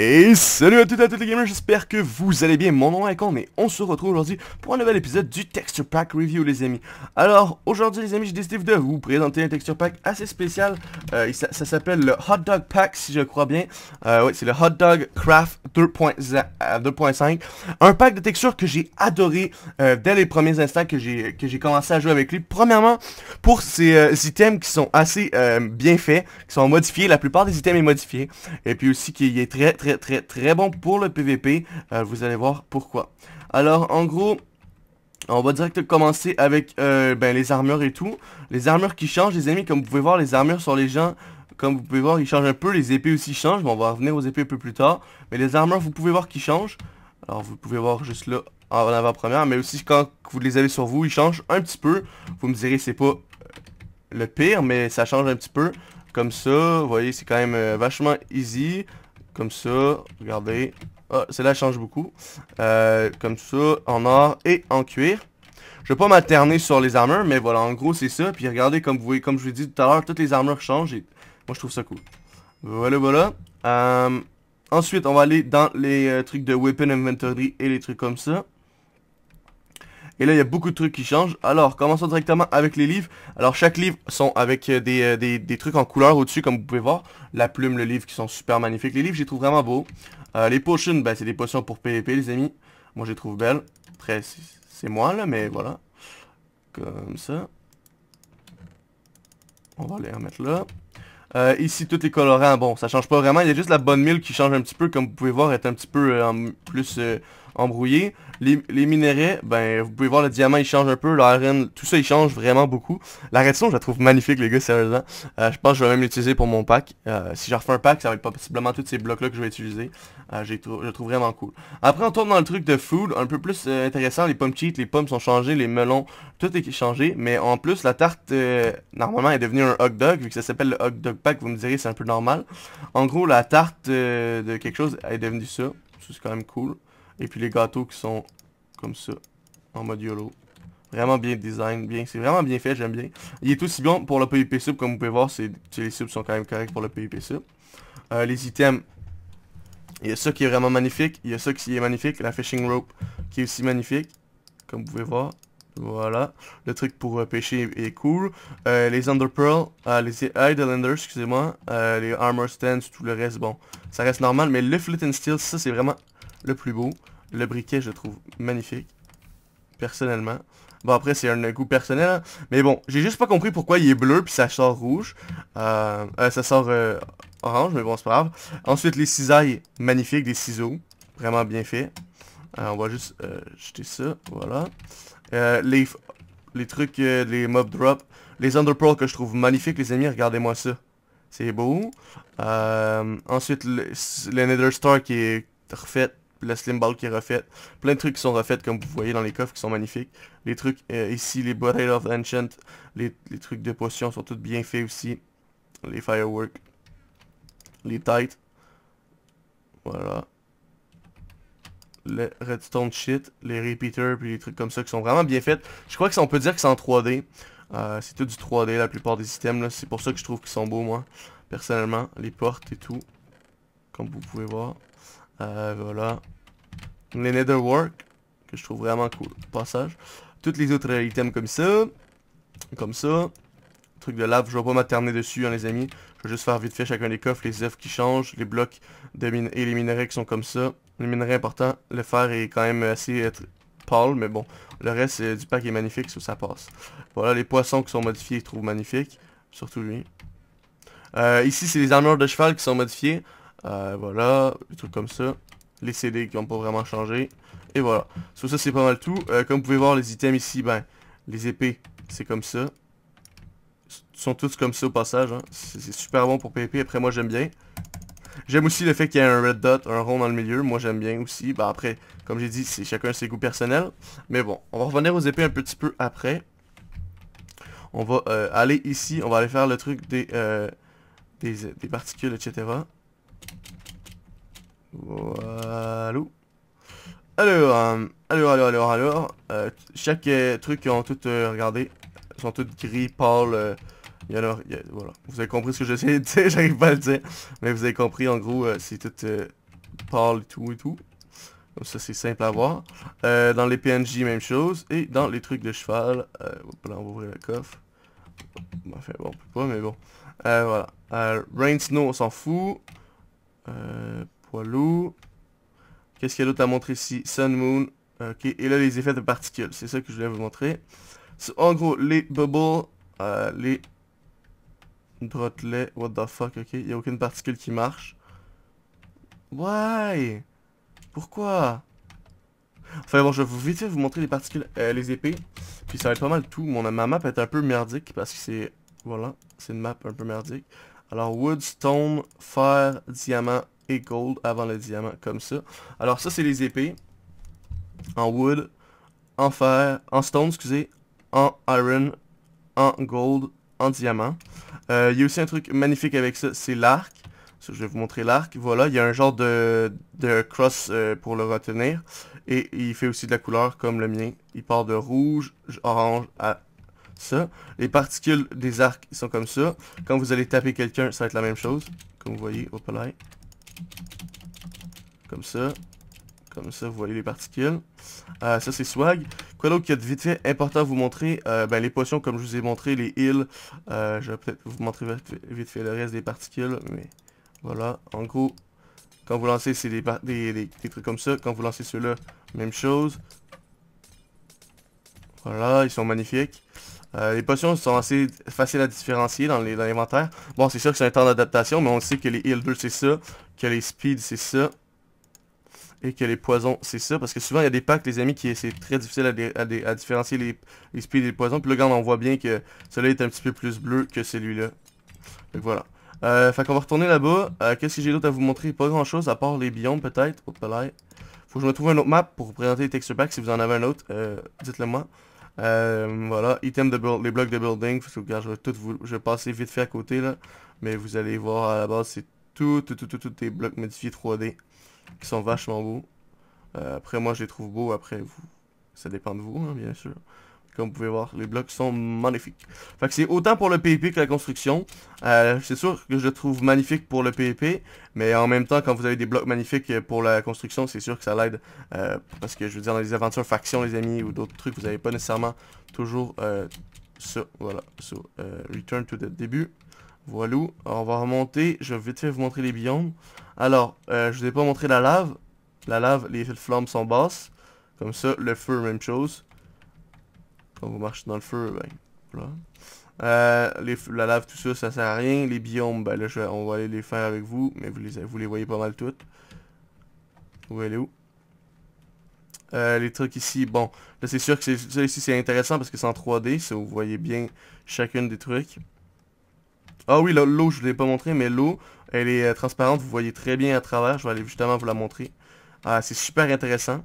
Et salut à toutes et à tous les gamers, j'espère que vous allez bien, mon nom est Con mais on se retrouve aujourd'hui pour un nouvel épisode du Texture Pack Review les amis. Alors aujourd'hui les amis, j'ai décidé de vous présenter un Texture Pack assez spécial, euh, ça, s'appelle le Hot Dog Pack si je crois bien, euh, oui c'est le Hot Dog Craft 2.5, euh, un pack de textures que j'ai adoré dès les premiers instants que j'ai commencé à jouer avec lui. Premièrement, pour ses items qui sont assez bien faits, qui sont modifiés, la plupart des items est modifié, et puis aussi qui est très très très très bon pour le PVP. Euh, vous allez voir pourquoi. Alors en gros, on va direct commencer avec euh, ben, les armures et tout. Les armures qui changent, les amis, comme vous pouvez voir, les armures sur les gens, comme vous pouvez voir, ils changent un peu. Les épées aussi changent, mais on va revenir aux épées un peu plus tard. Mais les armures, vous pouvez voir qu'ils changent. Alors vous pouvez voir juste là, en avant-première, mais aussi quand vous les avez sur vous, ils changent un petit peu. Vous me direz, c'est pas euh, le pire, mais ça change un petit peu. Comme ça, vous voyez, c'est quand même vachement easy comme ça, regardez. Ah, oh, celle-là change beaucoup. Euh, comme ça, en or et en cuir. Je vais pas m'alterner sur les armures, mais voilà, en gros c'est ça. Puis regardez, comme vous voyez, comme je vous ai dit tout à l'heure, toutes les armures changent moi je trouve ça cool. Voilà, voilà. Euh, ensuite, on va aller dans les euh, trucs de Weapon Inventory et les trucs comme ça. Et là, il y a beaucoup de trucs qui changent. Alors, commençons directement avec les livres. Alors, chaque livre sont avec euh, euh, des, trucs en couleur au-dessus, comme vous pouvez voir. La plume, le livre, qui sont super magnifiques. Les livres, j'y trouve vraiment beaux. Euh, les potions, ben, c'est des potions pour PvP, les amis. Moi, je les trouve belles. Très, c'est moi, là, mais voilà. Comme ça. On va les remettre là. ici, tout est colorants. Bon, ça change pas vraiment. Il y a juste la bonne mille qui change un petit peu, comme vous pouvez voir, est un petit peu plus embrouillé, Les, les, minerais, ben, vous pouvez voir le diamant, il change un peu, l'arène, tout ça, il change vraiment beaucoup. La redstone, je la trouve magnifique, les gars, sérieusement. Euh, je pense que je vais même l'utiliser pour mon pack. Euh, si je refais un pack, ça va être possiblement tous ces blocs-là que je vais utiliser. Euh, je trouve vraiment cool. Après, on tourne dans le truc de food, un peu plus intéressant. Les pommes cheats, les pommes sont changées, les melons, tout est changé. Mais en plus, la tarte, normalement, est devenue un hot dog, vu que ça s'appelle le hot dog pack, vous me direz, c'est un peu normal. En gros, la tarte de quelque chose est devenue ça. C'est quand même cool. Et puis les gâteaux qui sont comme ça, en mode YOLO. Vraiment bien design, bien, c'est vraiment bien fait, j'aime bien. Il est aussi bon pour le PvP sub, comme vous pouvez voir, les subs sont quand même corrects pour le PvP sub. Euh, les items, il y a ça qui est vraiment magnifique, il y a ça qui est magnifique, la fishing rope qui est aussi magnifique, comme vous pouvez voir. Voilà, le truc pour euh, pêcher est cool. Euh, les Under Pearl, les Highlanders, excusez-moi, les Armor Stands, tout le reste, bon, ça reste normal. Mais le flint and Steel, ça c'est vraiment le plus beau. Le briquet, je trouve magnifique. Personnellement. Bon, après, c'est un goût personnel. Hein. Mais bon, j'ai juste pas compris pourquoi il est bleu, puis ça sort rouge. Euh, euh, ça sort euh, orange, mais bon, c'est pas grave. Ensuite, les cisailles, magnifiques, des ciseaux. Vraiment bien fait. on va juste jeter ça, voilà. les, les trucs, les mob drop. Les underpearls que je trouve magnifiques, les amis, regardez-moi ça. C'est beau. ensuite, le, le nether star qui est refait la slim ball qui est refaite, plein de trucs qui sont refaits comme vous voyez dans les coffres qui sont magnifiques. Les trucs euh, ici, les barrels of Ancient, les, trucs de potions sont tous bien faits aussi. Les fireworks, les tights, voilà. Les redstone shit, les repeaters, puis les trucs comme ça qui sont vraiment bien faits. Je crois que on peut dire que c'est en 3D. Euh, c'est tout du 3D la plupart des systèmes c'est pour ça que je trouve qu'ils sont beaux moi, personnellement. Les portes et tout, comme vous pouvez voir. Euh, voilà. Les Netherwork, que je trouve vraiment cool, passage. Toutes les autres euh, items comme ça. Comme ça. Truc de lave, je vais pas m'attarder dessus, hein, les amis. Je vais juste faire vite fait chacun des coffres, les œufs qui changent, les blocs de mine et les minerais qui sont comme ça. Les minerais importants, le fer est quand même assez pâle, mais bon. Le reste euh, du pack est magnifique, ça, ça passe. Voilà, les poissons qui sont modifiés, je trouve magnifique. Surtout lui. ici, c'est les armures de cheval qui sont modifiées. Euh, voilà, des trucs comme ça. Les CD qui ont pas vraiment changé. Et voilà. Sur ça, c'est pas mal tout. Euh, comme vous pouvez voir, les items ici, ben, les épées, c'est comme ça. sont toutes comme ça au passage. Hein. C'est super bon pour PvP. Après, moi, j'aime bien. J'aime aussi le fait qu'il y ait un red dot, un rond dans le milieu. Moi, j'aime bien aussi. Ben, après, comme j'ai dit, c'est chacun ses goûts personnels. Mais bon, on va revenir aux épées un petit peu après. On va euh, aller ici. On va aller faire le truc des, des, des particules, etc. Voilà. Euh, alors, alors, alors, alors, alors, chaque truc qu'ils ont tout regardé, sont tous gris, pâles, il y voilà. Vous avez compris ce que j'essaie de dire, j'arrive pas à le dire, mais vous avez compris, en gros, euh, c'est tout euh, pâle et tout et tout. Donc ça, c'est simple à voir. dans les PNJ, même chose, et dans les trucs de cheval, on va ouvrir le coffre. Enfin, bon, on peut pas, mais bon. voilà. Rain Snow, on s'en fout. Qu'est-ce qu'il y a d'autre à montrer ici Sun, Moon. Ok, et là les effets de particules, c'est ça que je voulais vous montrer. en gros, les bubbles, euh, les drottelets, what the fuck, ok, il n'y a aucune particule qui marche. Why Pourquoi Enfin bon, je vais vite vous montrer les particules, euh, les épées. Puis ça va être pas mal tout. Mon, ma map est un peu merdique parce que c'est... Voilà, c'est une map un peu merdique. Alors, wood, stone, fer, diamant, et gold avant le diamant, comme ça. Alors ça, c'est les épées. En wood, en fer, en stone, excusez, en iron, en gold, en diamant. Euh, il y a aussi un truc magnifique avec ça, c'est l'arc. je vais vous montrer l'arc. Voilà, il y a un genre de, de cross euh, pour le retenir. Et il fait aussi de la couleur comme le mien. Il part de rouge, orange à ça. Les particules des arcs ils sont comme ça. Quand vous allez taper quelqu'un, ça va être la même chose. Comme vous voyez, hop là. Comme ça. Comme ça, vous voyez les particules. Euh, ça, c'est swag. Quoi d'autre qu'il vite fait important à vous montrer euh, ben, Les potions, comme je vous ai montré, les heals. Euh, je vais peut-être vous montrer vite fait le reste des particules. Mais voilà, en gros, quand vous lancez, c'est des, des, des, trucs comme ça. Quand vous lancez ceux-là, même chose. Voilà, ils sont magnifiques. Euh, les potions sont assez faciles à différencier dans l'inventaire. Bon, c'est sûr que c'est un temps d'adaptation, mais on sait que les heal 2 c'est ça, que les speed c'est ça, et que les poisons c'est ça. Parce que souvent il y a des packs, les amis, qui c'est très difficile à, différencier les, speeds speed et les poisons. Puis là, on voit bien que celui-là est un petit peu plus bleu que celui-là. Donc voilà. Euh, fait qu'on va retourner là-bas. Euh, qu'est-ce que j'ai d'autre à vous montrer Pas grand-chose, à part les biomes peut-être. Faut que je me trouve un autre map pour vous présenter les texture packs. Si vous en avez un autre, euh, dites-le moi. Euh, voilà, item de les blocs de building, parce que je vais je passer vite fait à côté là, mais vous allez voir à la base c'est tout, tout, tout, tout, tout des blocs modifiés 3D qui sont vachement beaux. Euh, après moi je les trouve beaux, après vous, ça dépend de vous hein, bien sûr. Comme vous pouvez voir, les blocs sont magnifiques. Fait c'est autant pour le PvP que la construction. Euh, c'est sûr que je le trouve magnifique pour le PvP, mais en même temps, quand vous avez des blocs magnifiques pour la construction, c'est sûr que ça l'aide. Euh, parce que je veux dire, dans les aventures factions, les amis, ou d'autres trucs, vous n'avez pas nécessairement toujours euh, ça. Voilà, So, return to the début. Voilà. Alors, on va remonter. Je vais vite fait vous montrer les biomes. Alors, je vous ai pas montré la lave. La lave, les flammes sont basses. Comme ça, le feu, même chose. Quand vous marchez dans le feu, ben, euh, la lave, tout ça, ça sert à rien. Les biomes, ben là, on va aller les faire avec vous, mais vous les, vous les voyez pas mal toutes. Où elle est où les trucs ici, bon, là c'est sûr que ça ici c'est intéressant parce que c'est en 3D, si vous voyez bien chacune des trucs. Ah oui, l'eau je ne l'ai pas montré, mais l'eau, elle est euh, transparente, vous voyez très bien à travers, je vais aller justement vous la montrer. Ah, c'est super intéressant.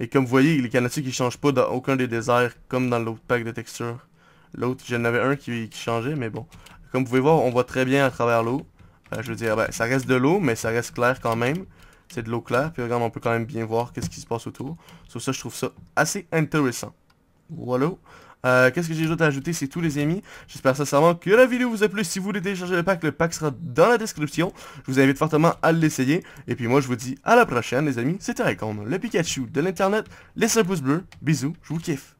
Et comme vous voyez, les canatiques ne changent pas dans aucun des déserts, comme dans l'autre pack de textures. L'autre, j'en avais un qui, changeait, mais bon. Comme vous pouvez voir, on voit très bien à travers l'eau. Euh, je veux dire, ben, ça reste de l'eau, mais ça reste clair quand même. C'est de l'eau claire, puis regarde, on peut quand même bien voir qu'est-ce qui se passe autour. Sur ça, je trouve ça assez intéressant. Voilà. Euh, qu'est-ce que j'ai d'autre à ajouter C'est tous les amis. J'espère sincèrement que la vidéo vous a plu. Si vous voulez télécharger le pack, le pack sera dans la description. Je vous invite fortement à l'essayer. Et puis moi, je vous dis à la prochaine, les amis. C'était Raycon, le Pikachu de l'Internet. Laissez un pouce bleu. Bisous, je vous kiffe.